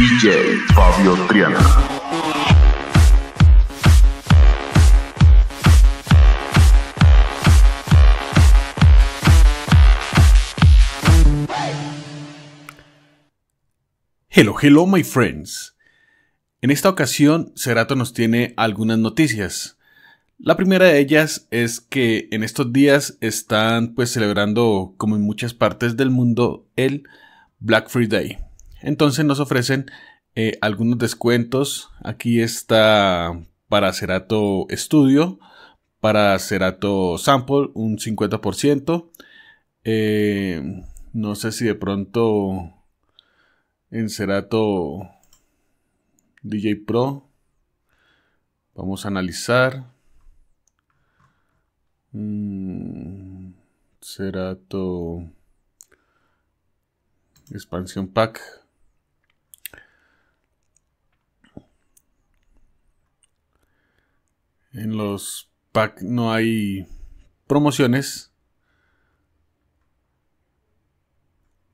DJ Fabio Triana. Hello, hello my friends. En esta ocasión, Cerato nos tiene algunas noticias. La primera de ellas es que en estos días están pues celebrando, como en muchas partes del mundo, el Black Friday. Entonces nos ofrecen eh, algunos descuentos. Aquí está para Cerato Studio, para Cerato Sample un 50%. Eh, no sé si de pronto en Cerato DJ Pro. Vamos a analizar. Mm, Cerato Expansión Pack en los pack no hay promociones.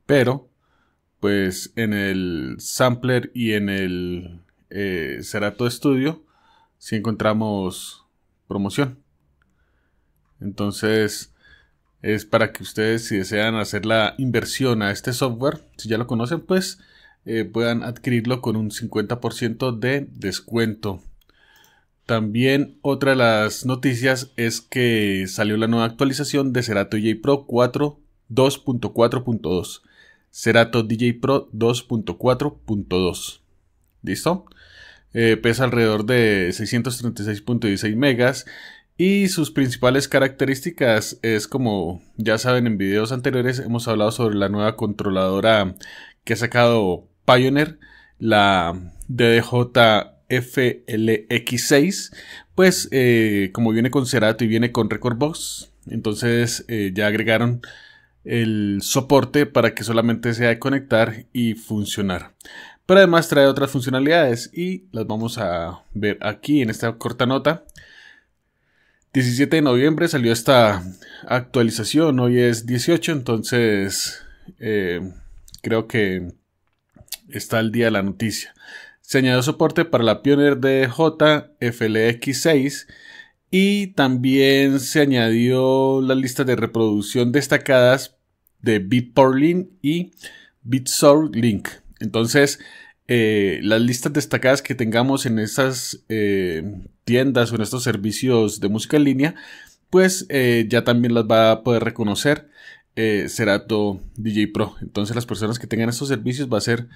Pero, pues en el sampler y en el eh, Cerato Studio, si sí encontramos promoción. Entonces, es para que ustedes, si desean hacer la inversión a este software, si ya lo conocen, pues eh, puedan adquirirlo con un 50% de descuento. También otra de las noticias es que salió la nueva actualización de Serato DJ Pro 4 2.4.2. Serato DJ Pro 2.4.2. ¿Listo? Eh, pesa alrededor de 636.16 megas y sus principales características es como ya saben en videos anteriores hemos hablado sobre la nueva controladora que ha sacado Pioneer, la DDJ FLX6, pues eh, como viene con Cerato y viene con Record Box, entonces eh, ya agregaron el soporte para que solamente sea de conectar y funcionar. Pero además trae otras funcionalidades y las vamos a ver aquí en esta corta nota. 17 de noviembre salió esta actualización, hoy es 18, entonces eh, creo que está el día de la noticia. Se añadió soporte para la Pioneer DJ, FLX6 y también se añadió la lista de reproducción destacadas de Link y BitSource Link. Entonces, eh, las listas destacadas que tengamos en estas eh, tiendas o en estos servicios de música en línea, pues eh, ya también las va a poder reconocer Serato DJ Pro. Entonces, las personas que tengan estos servicios va a ser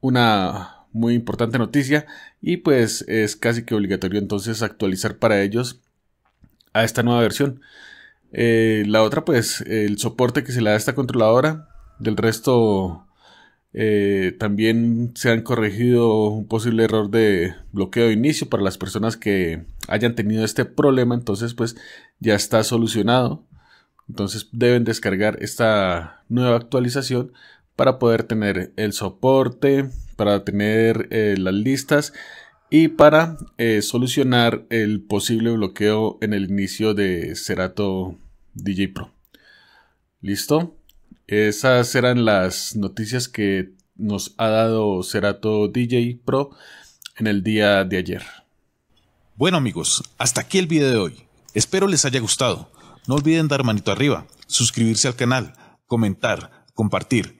una muy importante noticia y pues es casi que obligatorio entonces actualizar para ellos a esta nueva versión. Eh, la otra pues el soporte que se le da a esta controladora, del resto eh, también se han corregido un posible error de bloqueo de inicio para las personas que hayan tenido este problema. Entonces, pues ya está solucionado. Entonces deben descargar esta nueva actualización para poder tener el soporte, para tener eh, las listas y para eh, solucionar el posible bloqueo en el inicio de Serato DJ Pro. ¿Listo? Esas eran las noticias que nos ha dado Serato DJ Pro en el día de ayer. Bueno amigos, hasta aquí el video de hoy. Espero les haya gustado. No olviden dar manito arriba, suscribirse al canal, comentar, compartir